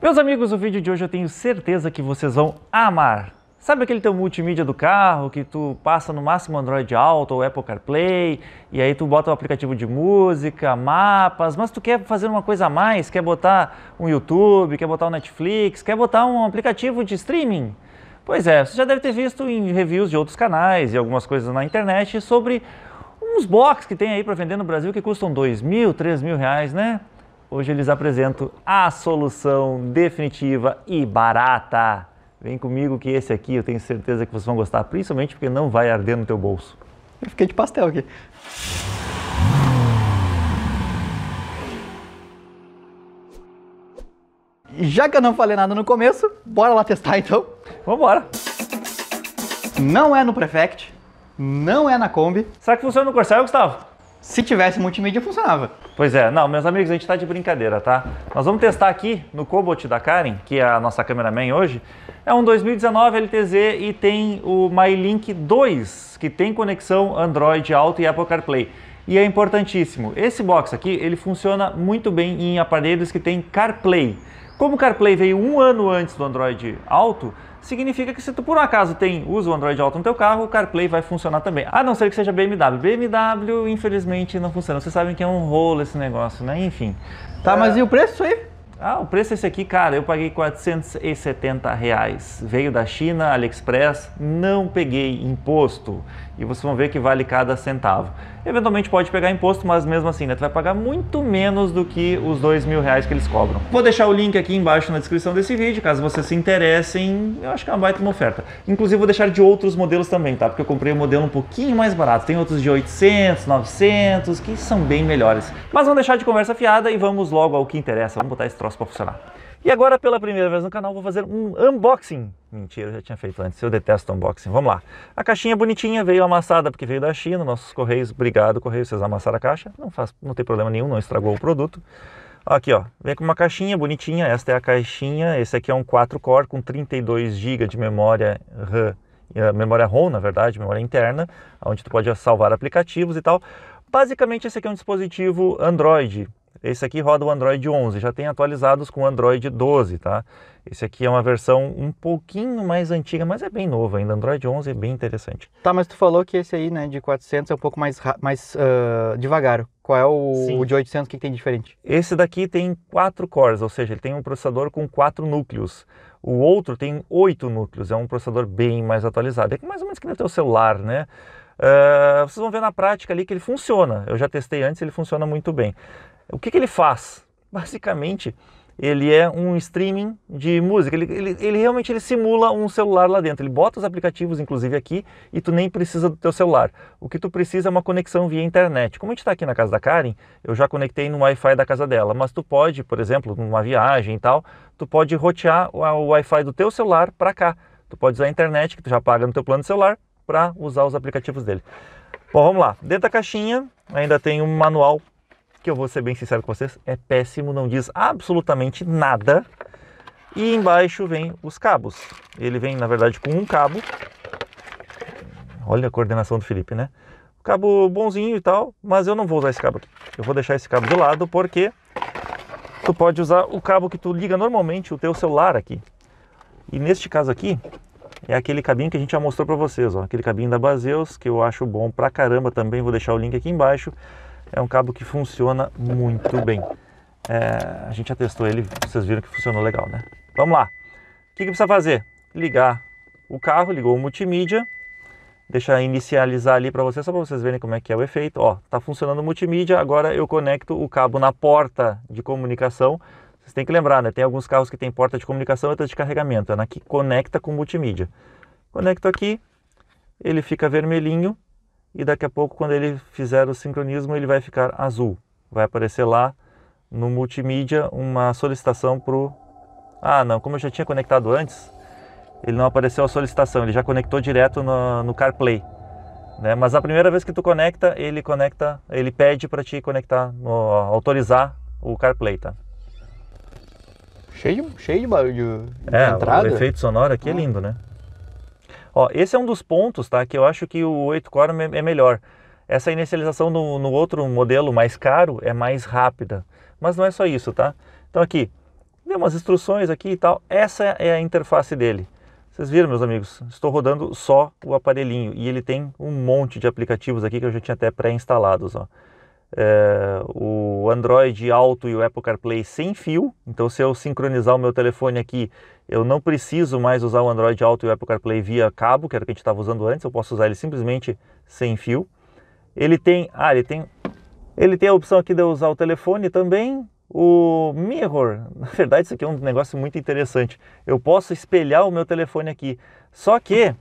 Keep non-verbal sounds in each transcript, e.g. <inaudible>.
Meus amigos, o vídeo de hoje eu tenho certeza que vocês vão amar. Sabe aquele teu multimídia do carro que tu passa no máximo Android Auto ou Apple CarPlay e aí tu bota o aplicativo de música, mapas, mas tu quer fazer uma coisa a mais, quer botar um YouTube, quer botar um Netflix, quer botar um aplicativo de streaming? Pois é, você já deve ter visto em reviews de outros canais e algumas coisas na internet sobre uns box que tem aí para vender no Brasil que custam dois mil, três mil reais, né? Hoje eu lhes apresento a solução definitiva e barata. Vem comigo que esse aqui eu tenho certeza que vocês vão gostar, principalmente porque não vai arder no teu bolso. Eu fiquei de pastel aqui. Já que eu não falei nada no começo, bora lá testar então. Vambora! Não é no Prefect, não é na Kombi. Será que funciona no Corsair, Gustavo? se tivesse multimídia, funcionava. Pois é, não, meus amigos, a gente está de brincadeira, tá? Nós vamos testar aqui no Cobot da Karen, que é a nossa cameraman hoje. É um 2019 LTZ e tem o MyLink 2, que tem conexão Android Auto e Apple CarPlay. E é importantíssimo, esse box aqui, ele funciona muito bem em aparelhos que tem CarPlay. Como o CarPlay veio um ano antes do Android Auto, significa que se tu por um acaso tem, usa o Android Auto no teu carro, o CarPlay vai funcionar também. A não ser que seja BMW. BMW, infelizmente, não funciona. Vocês sabem que é um rolo esse negócio, né? Enfim. Tá, é... mas ah, e o preço aí? Ah, o preço esse aqui, cara, eu paguei 470 reais. Veio da China, AliExpress, não peguei imposto. E vocês vão ver que vale cada centavo. Eventualmente pode pegar imposto, mas mesmo assim, né, tu vai pagar muito menos do que os dois mil reais que eles cobram. Vou deixar o link aqui embaixo na descrição desse vídeo, caso vocês se interessem, eu acho que é uma baita uma oferta. Inclusive vou deixar de outros modelos também, tá? Porque eu comprei um modelo um pouquinho mais barato, tem outros de 800, 900, que são bem melhores. Mas vamos deixar de conversa fiada e vamos logo ao que interessa, vamos botar esse troço troço para funcionar. E agora, pela primeira vez no canal, vou fazer um unboxing. Mentira, eu já tinha feito antes, eu detesto unboxing. Vamos lá. A caixinha bonitinha veio amassada, porque veio da China, nossos correios. Obrigado, correio, vocês amassaram a caixa. Não, faz, não tem problema nenhum, não estragou o produto. Aqui, ó, vem com uma caixinha bonitinha. Esta é a caixinha. Esse aqui é um 4-core com 32 GB de memória RAM eh, memória ROM, na verdade, memória interna, onde tu pode salvar aplicativos e tal. Basicamente, esse aqui é um dispositivo Android, esse aqui roda o Android 11, já tem atualizados com o Android 12, tá? Esse aqui é uma versão um pouquinho mais antiga, mas é bem novo ainda. Android 11 é bem interessante. Tá, mas tu falou que esse aí, né, de 400 é um pouco mais, mais uh, devagar. Qual é o, o de 800, que, que tem diferente? Esse daqui tem quatro cores, ou seja, ele tem um processador com quatro núcleos. O outro tem oito núcleos, é um processador bem mais atualizado. É mais ou menos que nem o teu celular, né? Uh, vocês vão ver na prática ali que ele funciona. Eu já testei antes, ele funciona muito bem. O que, que ele faz? Basicamente, ele é um streaming de música. Ele, ele, ele, realmente ele simula um celular lá dentro. Ele bota os aplicativos, inclusive aqui, e tu nem precisa do teu celular. O que tu precisa é uma conexão via internet. Como a gente está aqui na casa da Karen, eu já conectei no Wi-Fi da casa dela. Mas tu pode, por exemplo, numa viagem e tal, tu pode rotear o Wi-Fi do teu celular para cá. Tu pode usar a internet que tu já paga no teu plano de celular para usar os aplicativos dele. Bom, vamos lá. Dentro da caixinha ainda tem um manual que eu vou ser bem sincero com vocês, é péssimo, não diz absolutamente nada. E embaixo vem os cabos. Ele vem, na verdade, com um cabo. Olha a coordenação do Felipe, né? cabo bonzinho e tal, mas eu não vou usar esse cabo aqui. Eu vou deixar esse cabo de lado porque tu pode usar o cabo que tu liga normalmente o teu celular aqui. E neste caso aqui, é aquele cabinho que a gente já mostrou para vocês, ó, aquele cabinho da Baseus, que eu acho bom pra caramba também, vou deixar o link aqui embaixo. É um cabo que funciona muito bem. É, a gente já testou ele, vocês viram que funcionou legal, né? Vamos lá. O que, que precisa fazer? Ligar o carro, ligou o multimídia. Deixa inicializar ali para vocês, só para vocês verem como é que é o efeito. Ó, tá funcionando o multimídia, agora eu conecto o cabo na porta de comunicação. Vocês têm que lembrar, né? Tem alguns carros que tem porta de comunicação e outra de carregamento. É na que conecta com o multimídia. Conecto aqui, ele fica vermelhinho, e daqui a pouco quando ele fizer o sincronismo ele vai ficar azul. Vai aparecer lá no multimídia uma solicitação para o... Ah não, como eu já tinha conectado antes, ele não apareceu a solicitação, ele já conectou direto no, no CarPlay. Né? Mas a primeira vez que tu conecta, ele conecta, ele pede para te conectar, no, autorizar o CarPlay, tá? Cheio de, cheio de de, é, entrada. o efeito sonoro aqui é ah. lindo, né? Ó, esse é um dos pontos tá, que eu acho que o 8 Core é, é melhor. Essa inicialização no, no outro modelo mais caro é mais rápida. Mas não é só isso, tá? Então aqui, deu umas instruções aqui e tal. Essa é a interface dele. Vocês viram, meus amigos? Estou rodando só o aparelhinho e ele tem um monte de aplicativos aqui que eu já tinha até pré-instalados. É, o Android Auto e o Apple CarPlay sem fio. Então, se eu sincronizar o meu telefone aqui eu não preciso mais usar o Android Auto e o Apple CarPlay via cabo, que era o que a gente estava usando antes, eu posso usar ele simplesmente sem fio. Ele tem, ah, ele tem, ele tem a opção aqui de eu usar o telefone também, o mirror. <laughs> Na verdade, isso aqui é um negócio muito interessante. Eu posso espelhar o meu telefone aqui, só que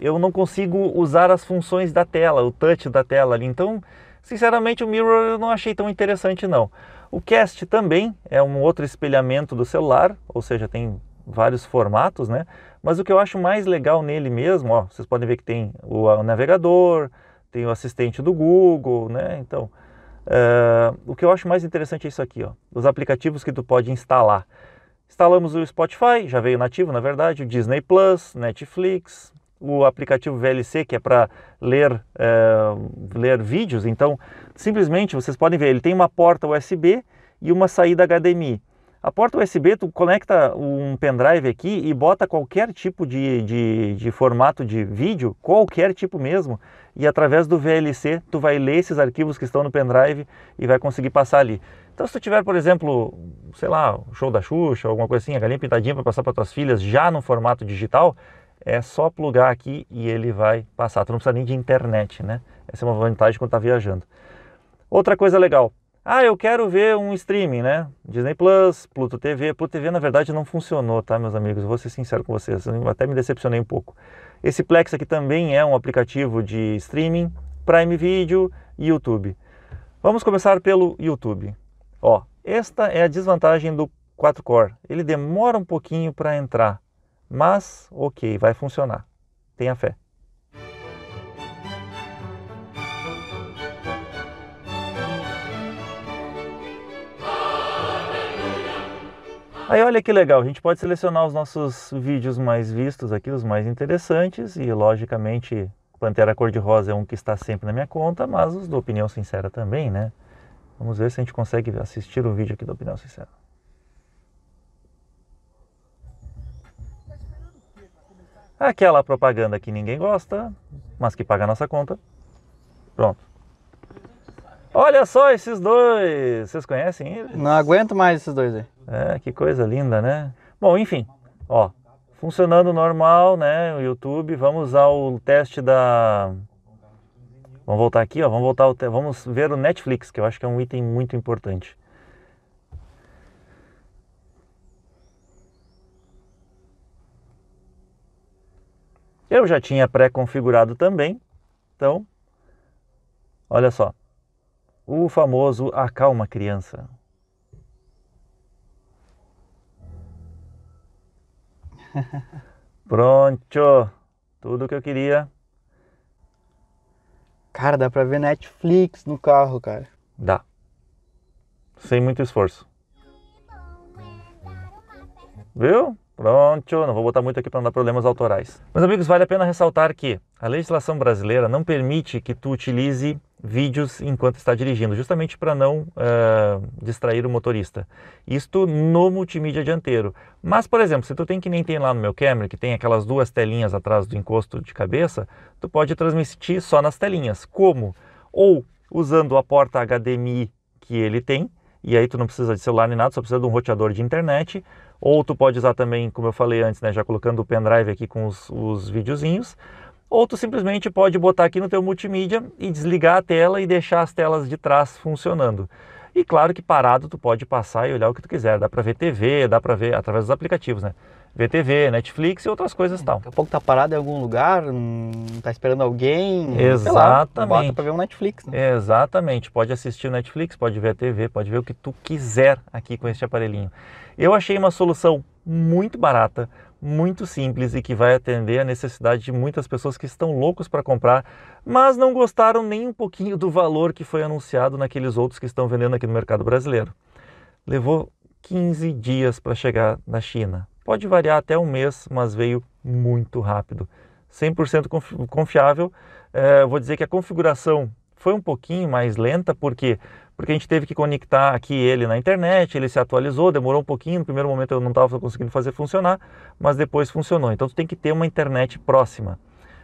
eu não consigo usar as funções da tela, o touch da tela ali. Então, sinceramente, o mirror eu não achei tão interessante não. O cast também é um outro espelhamento do celular, ou seja, tem vários formatos, né? Mas o que eu acho mais legal nele mesmo, ó, vocês podem ver que tem o, navegador, tem o assistente do Google, né? Então, eh, o que eu acho mais interessante é isso aqui, ó, os aplicativos que tu pode instalar. Instalamos o Spotify, já veio nativo, na verdade, o Disney Plus, Netflix, o aplicativo VLC, que é para ler, eh, ler vídeos. Então, simplesmente, vocês podem ver, ele tem uma porta USB e uma saída HDMI. A porta USB, tu conecta um pendrive aqui e bota qualquer tipo de, de, de, formato de vídeo, qualquer tipo mesmo, e através do VLC tu vai ler esses arquivos que estão no pendrive e vai conseguir passar ali. Então se tu tiver, por exemplo, sei lá, o show da Xuxa, alguma coisa assim, a galinha pintadinha para passar para tuas filhas já no formato digital, é só plugar aqui e ele vai passar. Tu não precisa nem de internet, né? Essa é uma vantagem quando tá viajando. Outra coisa legal, ah, eu quero ver um streaming, né? Disney Plus, Pluto TV. Pluto TV, na verdade, não funcionou, tá, meus amigos? vou ser sincero com vocês, eu até me decepcionei um pouco. Esse Plex aqui também é um aplicativo de streaming, Prime Video e YouTube. Vamos começar pelo YouTube. Ó, esta é a desvantagem do 4-core. Ele demora um pouquinho para entrar, mas ok, vai funcionar. Tenha fé. Aí olha que legal, a gente pode selecionar os nossos vídeos mais vistos aqui, os mais interessantes, e logicamente Pantera Cor-de-Rosa é um que está sempre na minha conta, mas os do Opinião Sincera também, né? Vamos ver se a gente consegue assistir o vídeo aqui do Opinião Sincera. Aquela propaganda que ninguém gosta, mas que paga a nossa conta. Pronto. Olha só esses dois! Vocês conhecem eles? Não aguento mais esses dois aí. É, que coisa linda, né? Bom, enfim, ó, funcionando normal, né, o YouTube. Vamos ao teste da Vamos voltar aqui, ó, vamos voltar ao te... vamos ver o Netflix, que eu acho que é um item muito importante. Eu já tinha pré-configurado também, então, olha só, o famoso acalma criança. Pronto. Tudo que eu queria. Cara, dá pra ver Netflix no carro, cara. Dá. Sem muito esforço. Viu? Pronto, não vou botar muito aqui para não dar problemas autorais. Meus amigos, vale a pena ressaltar que a legislação brasileira não permite que tu utilize vídeos enquanto está dirigindo, justamente para não uh, distrair o motorista. Isto no multimídia dianteiro. Mas, por exemplo, se tu tem que nem tem lá no meu Camry, que tem aquelas duas telinhas atrás do encosto de cabeça, tu pode transmitir só nas telinhas. Como? Ou usando a porta HDMI que ele tem, e aí tu não precisa de celular nem nada, só precisa de um roteador de internet, ou tu pode usar também, como eu falei antes, né, já colocando o pendrive aqui com os, os videozinhos, ou tu simplesmente pode botar aqui no teu multimídia e desligar a tela e deixar as telas de trás funcionando. E claro que parado tu pode passar e olhar o que tu quiser, dá para ver TV, dá para ver através dos aplicativos, né? VTV, Netflix e outras coisas é, tal. Daqui a pouco tá parado em algum lugar, não hum, tá esperando alguém. Exatamente. Lá, bota pra ver um Netflix. Né? Exatamente. Pode assistir o Netflix, pode ver a TV, pode ver o que tu quiser aqui com este aparelhinho. Eu achei uma solução muito barata, muito simples e que vai atender a necessidade de muitas pessoas que estão loucos para comprar, mas não gostaram nem um pouquinho do valor que foi anunciado naqueles outros que estão vendendo aqui no mercado brasileiro. Levou 15 dias para chegar na China. Pode variar até um mês, mas veio muito rápido. 100% confiável. É, vou dizer que a configuração foi um pouquinho mais lenta, porque porque a gente teve que conectar aqui ele na internet, ele se atualizou, demorou um pouquinho, no primeiro momento eu não estava conseguindo fazer funcionar, mas depois funcionou. Então tu tem que ter uma internet próxima.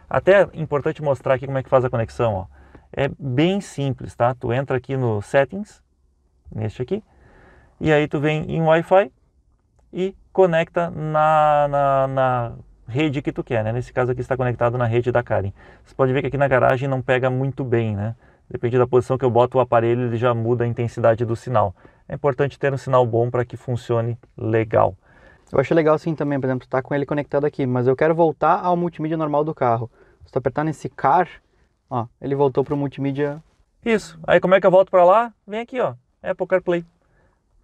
Até é importante mostrar aqui como é que faz a conexão, ó. É bem simples, tá? Tu entra aqui no Settings, neste aqui, e aí tu vem em Wi-Fi e conecta na, na, na rede que tu quer, né? Nesse caso aqui está conectado na rede da Karen. Você pode ver que aqui na garagem não pega muito bem, né? Depende da posição que eu boto o aparelho, ele já muda a intensidade do sinal. É importante ter um sinal bom para que funcione legal. Eu acho legal sim também, por exemplo, tá com ele conectado aqui, mas eu quero voltar ao multimídia normal do carro. Se tu apertar nesse car, ó, ele voltou para o multimídia. Isso. Aí como é que eu volto para lá? Vem aqui, ó, Apple CarPlay.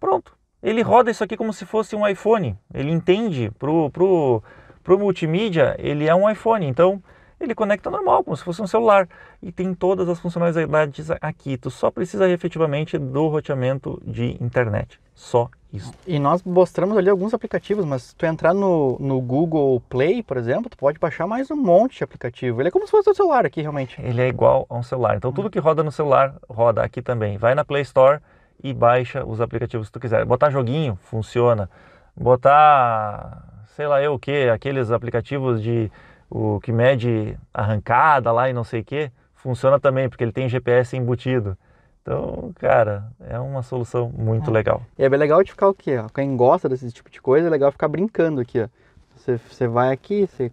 Pronto. Ele roda isso aqui como se fosse um iPhone. Ele entende pro pro pro multimídia, ele é um iPhone. Então, ele conecta normal, como se fosse um celular, e tem todas as funcionalidades aqui. Tu só precisa efetivamente do roteamento de internet. Só isso. E nós mostramos ali alguns aplicativos, mas se tu entrar no, no Google Play, por exemplo, tu pode baixar mais um monte de aplicativo. Ele é como se fosse um celular aqui, realmente. Ele é igual a um celular. Então tudo hum. que roda no celular, roda aqui também. Vai na Play Store e baixa os aplicativos que tu quiser. Botar joguinho, funciona. Botar, sei lá eu o que, aqueles aplicativos de o que mede arrancada lá e não sei o que, funciona também, porque ele tem GPS embutido. Então, cara, é uma solução muito é. legal. E é bem legal de ficar o quê? Quem gosta desse tipo de coisa, é legal ficar brincando aqui, ó. Você, você vai aqui, você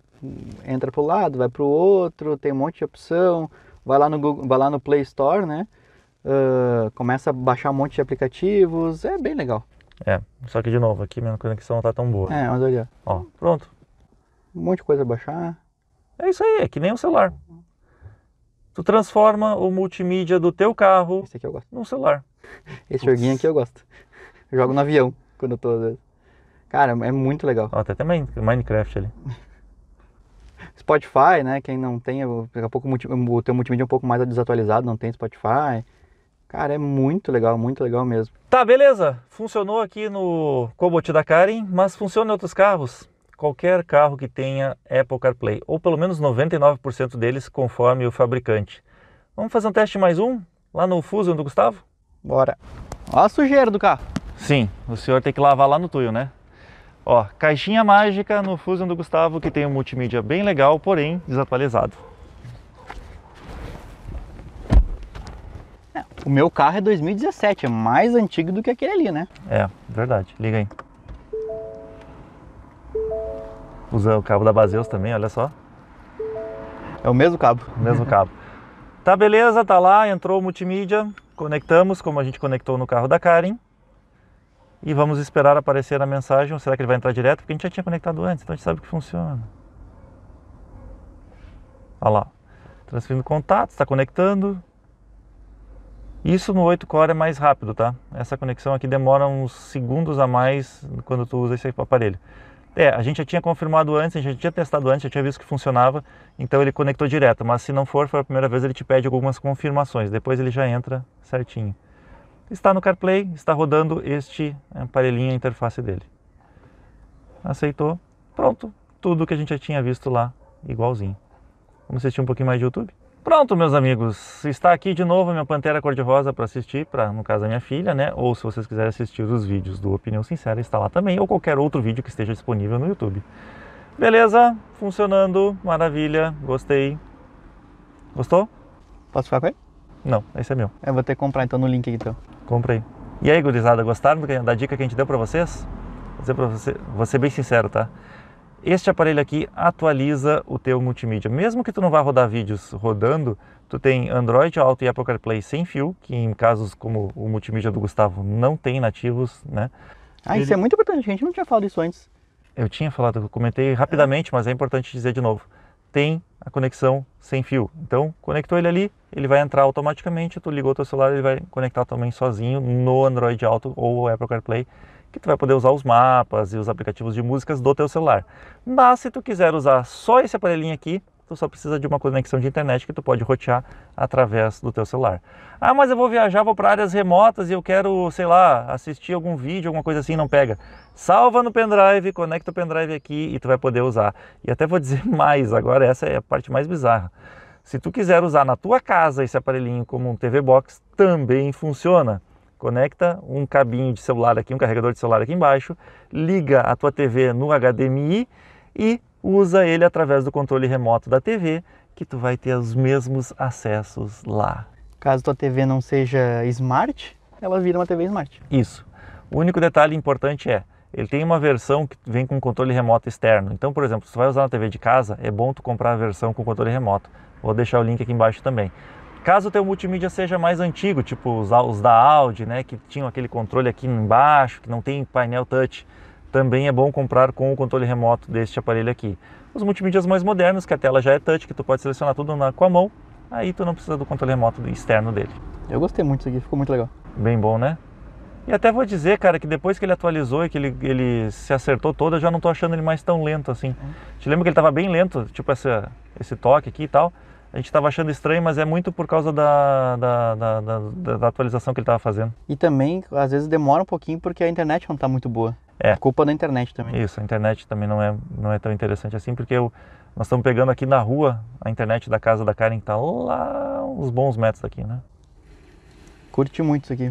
entra pro lado, vai pro outro, tem um monte de opção. Vai lá no, Google, vai lá no Play Store, né? Uh, começa a baixar um monte de aplicativos. É bem legal. É, só que de novo, aqui minha conexão não tá tão boa. É, mas olha. Ó, pronto. Um monte de coisa a baixar. É isso aí, é que nem um celular. Tu transforma o multimídia do teu carro Esse aqui eu gosto. num celular. Esse joguinho aqui eu gosto. Eu jogo no avião quando eu tô. Cara, é muito legal. Ó, tem até Minecraft ali. Spotify, né? Quem não tem, daqui a pouco o teu multimídia é um pouco mais desatualizado, não tem Spotify. Cara, é muito legal, muito legal mesmo. Tá, beleza. Funcionou aqui no Cobot da Karen, mas funciona em outros carros qualquer carro que tenha Apple CarPlay, ou pelo menos 99% deles, conforme o fabricante. Vamos fazer um teste mais um? Lá no Fusion do Gustavo? Bora. Olha a sujeira do carro. Sim, o senhor tem que lavar lá no tuio, né? Ó, caixinha mágica no Fusion do Gustavo, que tem um multimídia bem legal, porém desatualizado. É, o meu carro é 2017, é mais antigo do que aquele ali, né? É, verdade. Liga aí. usando o cabo da Baseus também, olha só. É o mesmo cabo. O mesmo cabo. <laughs> Tá beleza, tá lá, entrou o multimídia, conectamos como a gente conectou no carro da Karen. E vamos esperar aparecer a mensagem, ou será que ele vai entrar direto? Porque a gente já tinha conectado antes, então a gente sabe que funciona. Olha lá, transferindo contato, está conectando. Isso no 8 core é mais rápido, tá? Essa conexão aqui demora uns segundos a mais quando tu usa esse aparelho. É, a gente já tinha confirmado antes, a gente já tinha testado antes, já tinha visto que funcionava, então ele conectou direto. Mas se não for, for a primeira vez, ele te pede algumas confirmações, depois ele já entra certinho. Está no CarPlay, está rodando este aparelhinho, a interface dele. Aceitou, pronto, tudo que a gente já tinha visto lá, igualzinho. Vamos assistir um pouquinho mais de YouTube? Pronto, meus amigos, está aqui de novo minha Pantera Cor-de-Rosa para assistir, para no caso a minha filha, né? Ou se vocês quiserem assistir os vídeos do Opinião Sincera, está lá também, ou qualquer outro vídeo que esteja disponível no YouTube. Beleza? Funcionando, maravilha, gostei. Gostou? Posso ficar com ele? Não, esse é meu. É vou ter que comprar então no link aqui então. Comprei. E aí, gurizada, gostaram da dica que a gente deu para vocês? Vou dizer para você, vou ser bem sincero, tá? Este aparelho aqui atualiza o teu multimídia. Mesmo que tu não vá rodar vídeos rodando, tu tem Android Auto e Apple CarPlay sem fio, que em casos como o multimídia do Gustavo não tem nativos, né? Ah, isso Ele... é muito importante, a gente não tinha falado isso antes. Eu tinha falado, eu comentei rapidamente, mas é importante dizer de novo. Tem a conexão sem fio. Então, conectou ele ali, ele vai entrar automaticamente, tu ligou o teu celular, ele vai conectar também sozinho no Android Auto ou Apple CarPlay que tu vai poder usar os mapas e os aplicativos de músicas do teu celular. Mas se tu quiser usar só esse aparelhinho aqui, tu só precisa de uma conexão de internet que tu pode rotear através do teu celular. Ah, mas eu vou viajar, vou para áreas remotas e eu quero, sei lá, assistir algum vídeo, alguma coisa assim, não pega. Salva no pendrive, conecta o pendrive aqui e tu vai poder usar. E até vou dizer <laughs> mais agora, essa é a parte mais bizarra. Se tu quiser usar na tua casa esse aparelhinho como um TV Box, também funciona conecta um cabinho de celular aqui, um carregador de celular aqui embaixo, liga a tua TV no HDMI e usa ele através do controle remoto da TV, que tu vai ter os mesmos acessos lá. Caso tua TV não seja smart, ela vira uma TV smart. Isso. O único detalhe importante é, ele tem uma versão que vem com controle remoto externo. Então, por exemplo, se tu vai usar na TV de casa, é bom tu comprar a versão com controle remoto. Vou deixar o link aqui embaixo também. Caso o teu multimídia seja mais antigo, tipo os, os da Audi, né, que tinham aquele controle aqui embaixo, que não tem painel touch, também é bom comprar com o controle remoto deste aparelho aqui. Os multimídias mais modernos, que a tela já é touch, que tu pode selecionar tudo na, com a mão, aí tu não precisa do controle remoto externo dele. Eu gostei muito disso aqui, ficou muito legal. Bem bom, né? E até vou dizer, cara, que depois que ele atualizou e que ele, ele se acertou todo, eu já não tô achando ele mais tão lento assim. Uhum. Te lembra que ele tava bem lento, tipo essa, esse toque aqui e tal a gente estava achando estranho, mas é muito por causa da, da, da, da, da atualização que ele estava fazendo. E também, às vezes, demora um pouquinho porque a internet não está muito boa. É. culpa é da internet também. Isso, a internet também não é, não é tão interessante assim, porque eu, nós estamos pegando aqui na rua a internet da casa da Karen, que está lá uns bons metros daqui, né? Curti muito isso aqui.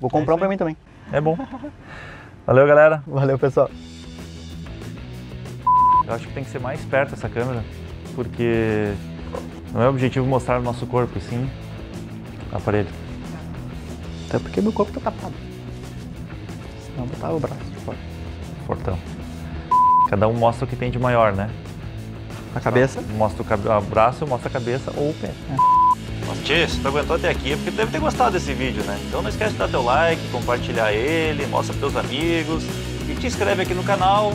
Vou é comprar é um para mim também. É bom. Valeu, galera. Valeu, pessoal. Eu acho que tem que ser mais perto essa câmera, porque não é objetivo mostrar o nosso corpo, sim aparelho. Até porque meu corpo tá tapado. Senão eu botava o braço de fora. Fortão. Cada um mostra o que tem de maior, né? A cabeça? Ah, mostra o, cab... Ah, o braço, mostra a cabeça ou o pé. É. se tu aguentou até aqui é porque deve ter gostado desse vídeo, né? Então não esquece de dar teu like, compartilhar ele, mostra pros teus amigos e te inscreve aqui no canal